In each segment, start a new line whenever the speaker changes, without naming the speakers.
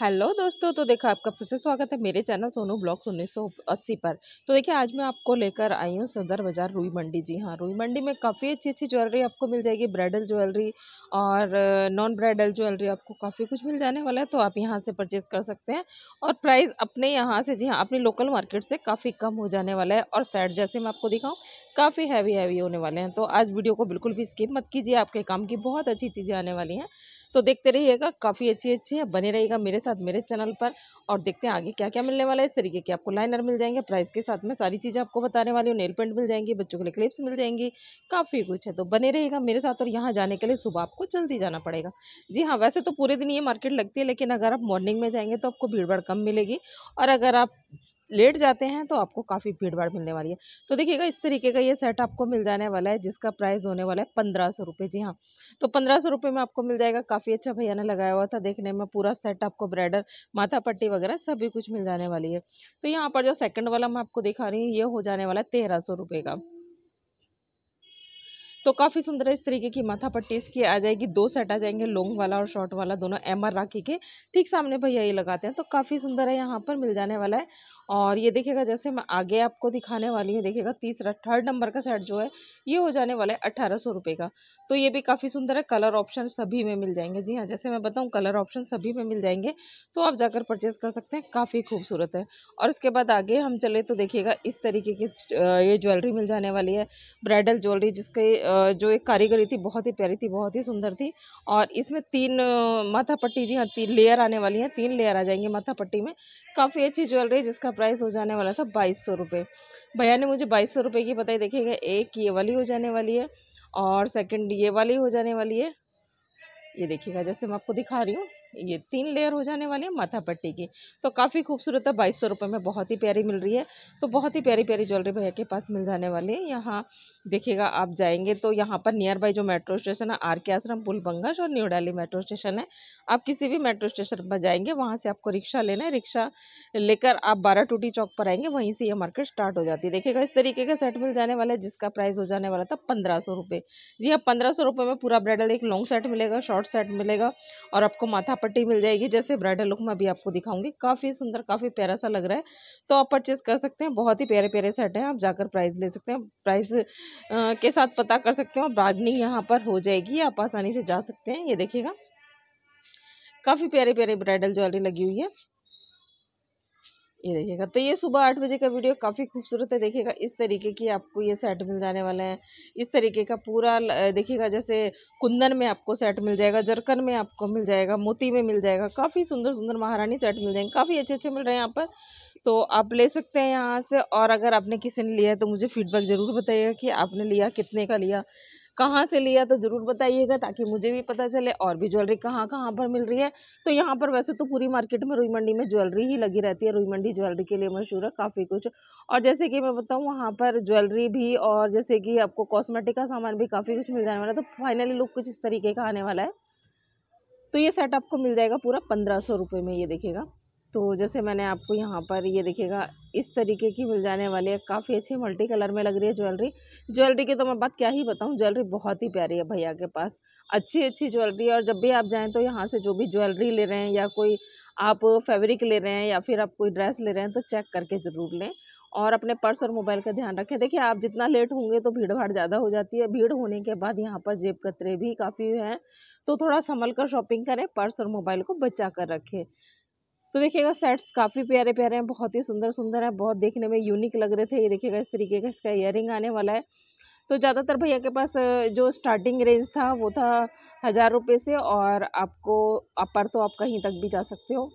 hello दोस्तों तो देखा आपका फिर से स्वागत है मेरे चैनल सोनू ब्लॉग्स उन्नीस सौ अस्सी पर तो देखिए आज मैं आपको लेकर आई हूँ सदर बाज़ार रुई मंडी जी हाँ रुई मंडी में काफ़ी अच्छी अच्छी ज्वेलरी आपको मिल जाएगी ब्राइडल ज्वेलरी और नॉन ब्राइडल ज्वेलरी आपको काफ़ी कुछ मिल जाने वाला है तो आप यहाँ से परचेज कर सकते हैं और प्राइस अपने यहाँ से जी हाँ अपनी लोकल मार्केट से काफ़ी कम हो जाने वाला है और सेट जैसे मैं आपको दिखाऊँ काफ़ी हैवी हैवी होने वाले हैं तो आज वीडियो को बिल्कुल भी स्किप मत कीजिए आपके काम की बहुत अच्छी चीज़ें आने वाली हैं तो देखते रहिएगा काफ़ी अच्छी अच्छी है बने रहिएगा मेरे साथ मेरे चैनल पर और देखते हैं आगे क्या क्या मिलने वाला है इस तरीके की आपको लाइनर मिल जाएंगे प्राइस के साथ में सारी चीज़ें आपको बताने वाली हूँ नेल पेंट मिल जाएंगी बच्चों के लिए क्लिप्स मिल जाएंगी काफ़ी कुछ है तो बने रहेगा मेरे साथ और यहाँ जाने के लिए सुबह आपको जल्दी जाना पड़ेगा जी हाँ वैसे तो पूरे दिन ये मार्केट लगती है लेकिन अगर आप मॉर्निंग में जाएंगे तो आपको भीड़ भाड़ कम मिलेगी और अगर आप लेट जाते हैं तो आपको काफ़ी भीड़ भाड़ मिलने वाली है तो देखिएगा इस तरीके का ये सेट आपको मिल जाने वाला है जिसका प्राइस होने वाला है पंद्रह सौ रुपये जी हाँ तो पंद्रह सौ रुपये में आपको मिल जाएगा काफ़ी अच्छा भैया ने लगाया हुआ था देखने में पूरा सेट आपको ब्राइडल माथा पट्टी वगैरह सभी कुछ मिल जाने वाली है तो यहाँ पर जो सेकंड वाला मैं आपको दिखा रही हूँ ये हो जाने वाला तेरह सौ रुपये का तो काफ़ी सुंदर इस तरीके की माथा पट्टी इसकी आ जाएगी दो सेट आ जाएंगे लॉन्ग वाला और शॉर्ट वाला दोनों एमआर राखी के ठीक सामने भैया ये लगाते हैं तो काफ़ी सुंदर है यहाँ पर मिल जाने वाला है और ये देखिएगा जैसे मैं आगे आपको दिखाने वाली हूँ देखिएगा तीसरा थर्ड नंबर का सेट जो है ये हो जाने वाला है अट्ठारह सौ रुपये का तो ये भी काफ़ी सुंदर है कलर ऑप्शन सभी में मिल जाएंगे जी हाँ जैसे मैं बताऊँ कलर ऑप्शन सभी में मिल जाएंगे तो आप जाकर परचेज कर सकते हैं काफ़ी खूबसूरत है और इसके बाद आगे हम चले तो देखिएगा इस तरीके की ये ज्वेलरी मिल जाने वाली है ब्राइडल ज्वेलरी जिसके जो एक कारीगरी थी बहुत ही प्यारी थी बहुत ही सुंदर थी और इसमें तीन माथा पट्टी जी हाँ तीन लेयर आने वाली है तीन लेयर आ जाएंगे माथा पट्टी में काफ़ी अच्छी ज्वेलरी जिसका प्राइस हो जाने वाला था बाईस सौ रुपये भैया ने मुझे बाईस सौ रुपये की बताई देखिएगा एक ये वाली हो जाने वाली है और सेकंड ये वाली हो जाने वाली है ये देखिएगा जैसे मैं आपको दिखा रही हूँ ये तीन लेयर हो जाने वाली है माथा पट्टी की तो काफ़ी खूबसूरत है बाईस सौ रुपये में बहुत ही प्यारी मिल रही है तो बहुत ही प्यारी प्यारी ज्वेलरी भैया के पास मिल जाने वाली है यहाँ देखिएगा आप जाएंगे तो यहाँ पर नियर बाई जो मेट्रो स्टेशन है आर के आश्रम पुल बंगश और न्यू डेली मेट्रो स्टेशन है आप किसी भी मेट्रो स्टेशन पर जाएंगे वहाँ से आपको रिक्शा लेना है रिक्शा लेकर आप बारह टूटी चौक पर आएंगे वहीं से ये मार्केट स्टार्ट हो जाती है देखिएगा इस तरीके का सेट मिल जाने वाला है जिसका प्राइस हो जाने वाला था पंद्रह सौ रुपये जी हाँ पंद्रह सौ रुपये में पूरा ब्राइडल एक लॉन्ग सेट मिलेगा शॉर्ट सेट मिलेगा और आपको माथा पट्टी मिल जाएगी जैसे ब्राइडल लुक में अभी आपको दिखाऊंगी काफ़ी सुंदर काफ़ी प्यारा सा लग रहा है तो आप परचेज़ कर सकते हैं बहुत ही प्यारे प्यारे सेट हैं आप जाकर प्राइस ले सकते हैं प्राइस के साथ पता कर सकते हैं बार्गनिंग यहाँ पर हो जाएगी आप आसानी से जा सकते हैं ये देखिएगा काफ़ी प्यारे प्यारे ब्राइडल ज्वेलरी लगी हुई है ये देखिएगा तो ये सुबह आठ बजे का वीडियो काफ़ी खूबसूरत है देखिएगा इस तरीके की आपको ये सेट मिल जाने वाला है इस तरीके का पूरा देखिएगा जैसे कुंदन में आपको सेट मिल जाएगा जरकन में आपको मिल जाएगा मोती में मिल जाएगा काफ़ी सुंदर सुंदर महारानी सेट मिल जाएंगे काफ़ी अच्छे अच्छे मिल रहे हैं यहाँ पर तो आप ले सकते हैं यहाँ से और अगर आपने किसी ने लिया है तो मुझे फीडबैक ज़रूर बताइएगा कि आपने लिया कितने का लिया कहाँ से लिया तो ज़रूर बताइएगा ताकि मुझे भी पता चले और भी ज्वेलरी कहाँ कहाँ पर मिल रही है तो यहाँ पर वैसे तो पूरी मार्केट में रुई मंडी में ज्वेलरी ही लगी रहती है रुई मंडी ज्वेलरी के लिए मशहूर है काफ़ी कुछ और जैसे कि मैं बताऊँ वहाँ पर ज्वेलरी भी और जैसे कि आपको कॉस्मेटिक का सामान भी काफ़ी कुछ मिल जाने वाला है तो फाइनली लुक कुछ इस तरीके का आने वाला है तो ये सेट आपको मिल जाएगा पूरा पंद्रह सौ रुपये में ये देखिएगा तो जैसे मैंने आपको यहाँ पर ये देखिएगा इस तरीके की मिल जाने वाली है काफ़ी अच्छी मल्टी कलर में लग रही है ज्वेलरी ज्वेलरी की तो मैं बात क्या ही बताऊँ ज्वेलरी बहुत ही प्यारी है भैया के पास अच्छी अच्छी ज्वेलरी और जब भी आप जाएँ तो यहाँ से जो भी ज्वेलरी ले रहे हैं या कोई आप फैब्रिक ले रहे हैं या फिर आप कोई ड्रेस ले रहे हैं तो चेक करके ज़रूर लें और अपने पर्स और मोबाइल का ध्यान रखें देखिए आप जितना लेट होंगे तो भीड़ भाड़ ज़्यादा हो जाती है भीड़ होने के बाद यहाँ पर जेब कतरे भी काफ़ी हैं तो थोड़ा संभल कर शॉपिंग करें पर्स और मोबाइल को बचा कर रखें तो देखिएगा सेट्स काफ़ी प्यारे प्यारे हैं बहुत ही सुंदर सुंदर हैं बहुत देखने में यूनिक लग रहे थे ये देखिएगा इस तरीके का इसका इयर आने वाला है तो ज़्यादातर भैया के पास जो स्टार्टिंग रेंज था वो था हज़ार रुपये से और आपको अपर तो आप कहीं तक भी जा सकते हो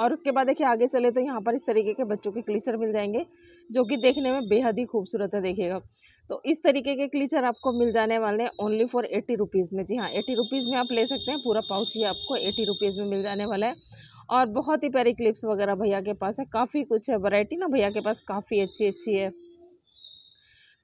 और उसके बाद देखिए आगे चले तो यहाँ पर इस तरीके के बच्चों के क्लीचर मिल जाएंगे जो कि देखने में बेहद ही खूबसूरत है देखिएगा तो इस तरीके के क्लीचर आपको मिल जाने वाले हैं ओनली फॉर एटी रुपीज़ में जी हाँ एटी रुपीज़ में आप ले सकते हैं पूरा पाउच ही आपको एटी रुपीज़ में मिल जाने वाला है और बहुत ही प्यारी क्लिप्स वगैरह भैया के पास है काफ़ी कुछ है वैरायटी ना भैया के पास काफ़ी अच्छी अच्छी है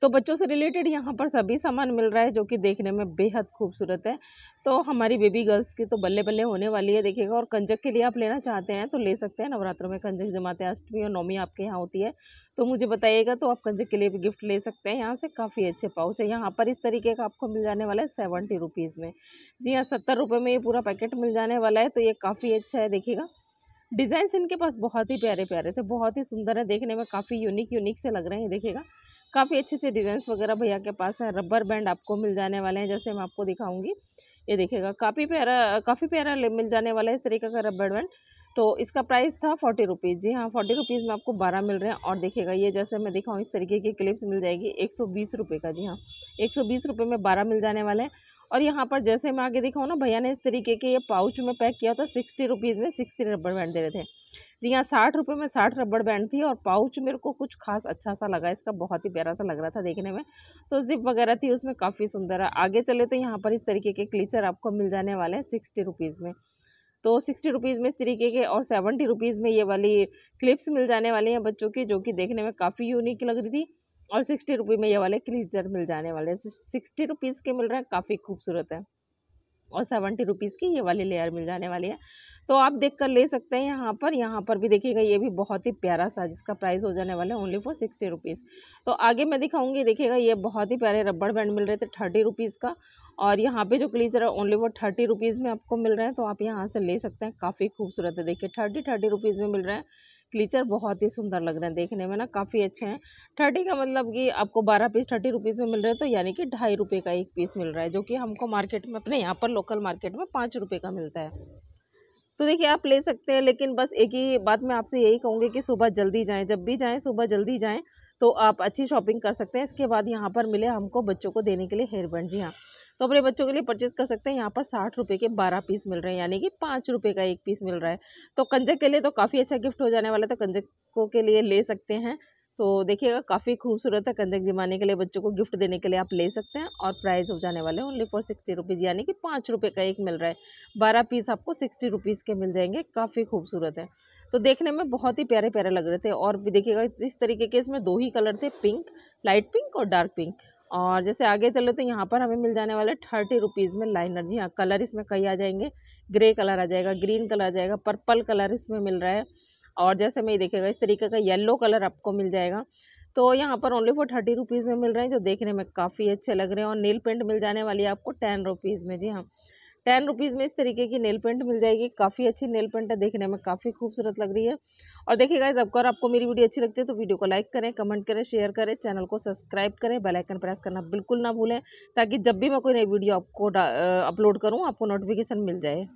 तो बच्चों से रिलेटेड यहाँ पर सभी सामान मिल रहा है जो कि देखने में बेहद खूबसूरत है तो हमारी बेबी गर्ल्स की तो बल्ले बल्ले होने वाली है देखिएगा और कंजक के लिए आप लेना चाहते हैं तो ले सकते हैं नवरात्रों में कंजक जमाते हैं अष्टमी और नौमी आपके यहाँ होती है तो मुझे बताइएगा तो आप कंजक के लिए भी गिफ्ट ले सकते हैं यहाँ से काफ़ी अच्छे पाउच है यहाँ पर इस तरीके का आपको मिल जाने वाला है सेवेंटी रुपीज़ में जी हाँ सत्तर रुपये में ये पूरा पैकेट मिल जाने वाला है तो ये काफ़ी अच्छा है देखिएगा डिज़ाइन इनके पास बहुत ही प्यारे प्यारे थे बहुत ही सुंदर है देखने में काफ़ी यूनिक यूनिक से लग रहे हैं देखिएगा काफ़ी अच्छे अच्छे डिज़ाइंस वगैरह भैया के पास है रबर बैंड आपको मिल जाने वाले हैं जैसे मैं आपको दिखाऊंगी ये देखिएगा काफ़ी प्यारा काफ़ी प्यारा मिल जाने वाला है इस तरीके का रबर बैंड तो इसका प्राइस था फोर्टी रुपीज़ जी हाँ फोर्टी रुपीज़ में आपको बारह मिल रहे हैं और देखिएगा ये जैसे मैं दिखाऊँ इस तरीके की क्लिप्स मिल जाएगी एक सौ बीस रुपये का जी हाँ एक सौ बीस रुपये में बारह मिल जाने वाले हैं और यहाँ पर जैसे मैं आगे दिखाऊँ ना भैया ने इस तरीके के ये पाउच में पैक किया था सिक्सटी रुपीज़ में सिक्सटी रबर बैंड दे रहे थे जी हाँ साठ रुपये में साठ रबड़ बैंड थी और पाउच मेरे को कुछ खास अच्छा सा लगा इसका बहुत ही प्यारा सा लग रहा था देखने में तो जिप वगैरह थी उसमें काफ़ी सुंदर है आगे चले तो यहाँ पर इस तरीके के क्लीचर आपको मिल जाने वाले हैं सिक्सटी रुपीज़ में तो सिक्सटी रुपीज़ में इस तरीके के और सेवेंटी रुपीज़ में ये वाली क्लिप्स मिल जाने वाली हैं बच्चों की जो कि देखने में काफ़ी यूनिक लग रही थी और सिक्सटी रुपीज़ में ये वाले क्लीचर मिल जाने वाले हैं सिक्सटी रुपीज़ के मिल रहे हैं काफ़ी खूबसूरत है और सेवेंटी रुपीज़ की ये वाली लेयर मिल जाने वाली है तो आप देख कर ले सकते हैं यहाँ पर यहाँ पर भी देखिएगा ये भी बहुत ही प्यारा सा जिसका प्राइस हो जाने वाला है ओनली फॉर सिक्सटी रुपीज़ तो आगे मैं दिखाऊंगी देखिएगा ये बहुत ही प्यारे रबड़ बैंड मिल रहे थे थर्टी रुपीज़ का और यहाँ पे जो क्लीचर है ओनली वो थर्टी रुपीज़ में आपको मिल रहा है तो आप यहाँ से ले सकते हैं काफ़ी खूबसूरत है देखिए थर्टी थर्टी रुपीज़ में मिल रहा है क्लीचर बहुत ही सुंदर लग रहे हैं देखने में ना काफ़ी अच्छे हैं थर्टी का मतलब कि आपको बारह पीस थर्टी रुपीज़ में मिल रहे हैं तो यानी कि ढाई रुपये का एक पीस मिल रहा है जो कि हमको मार्केट में अपने यहाँ पर लोकल मार्केट में पाँच रुपये का मिलता है तो देखिए आप ले सकते हैं लेकिन बस एक ही बात मैं आपसे यही कहूँगी कि सुबह जल्दी जाएँ जब भी जाएँ सुबह जल्दी जाएँ तो आप अच्छी शॉपिंग कर सकते हैं इसके बाद यहाँ पर मिले हमको बच्चों को देने के लिए हेयर बैंड जी हाँ तो अपने बच्चों के लिए परचेज़ कर सकते हैं यहाँ पर साठ रुपये के बारह पीस मिल रहे हैं यानी कि पाँच रुपये का एक पीस मिल रहा है तो कंजक के लिए तो काफ़ी अच्छा गिफ्ट हो जाने वाला है तो कंजकों के लिए ले सकते हैं तो देखिएगा काफ़ी खूबसूरत है कंजक जमाने के लिए बच्चों को गिफ्ट देने के लिए आप ले सकते हैं और प्राइस हो जाने वाले हैं ओनली फॉर सिक्सटी रुपीज़ यानी कि पाँच रुपये का एक मिल रहा है बारह पीस आपको सिक्सटी रुपीज़ के मिल जाएंगे काफ़ी खूबसूरत है तो देखने में बहुत ही प्यारे प्यारे लग रहे थे और भी देखिएगा इस तरीके के इसमें दो ही कलर थे पिंक लाइट पिंक और डार्क पिंक और जैसे आगे चले तो यहाँ पर हमें मिल जाने वाले थर्टी रुपीज़ में लाइनर जी हाँ कलर इसमें कई आ जाएंगे ग्रे कलर आ जाएगा ग्रीन कलर आ जाएगा पर्पल कलर इसमें मिल रहा है और जैसे मैं ये देखेगा इस तरीके का येलो कलर आपको मिल जाएगा तो यहाँ पर ओनली फॉर थर्टी रुपीज़ में मिल रहे हैं जो देखने में काफ़ी अच्छे लग रहे हैं और नील पेंट मिल जाने वाली है आपको टेन रुपीज़ में जी हाँ टेन रुपीज़ में इस तरीके की नेल पेंट मिल जाएगी काफ़ी अच्छी नेल पेंट है देखने में काफ़ी खूबसूरत लग रही है और देखिए गाइज अगर आपको मेरी वीडियो अच्छी लगती है तो वीडियो को लाइक करें कमेंट करें शेयर करें चैनल को सब्सक्राइब करें बेलाइकन प्रेस करना बिल्कुल ना भूलें ताकि जब भी मैं कोई नई वीडियो आपको अपलोड करूँ आपको नोटिफिकेशन मिल जाए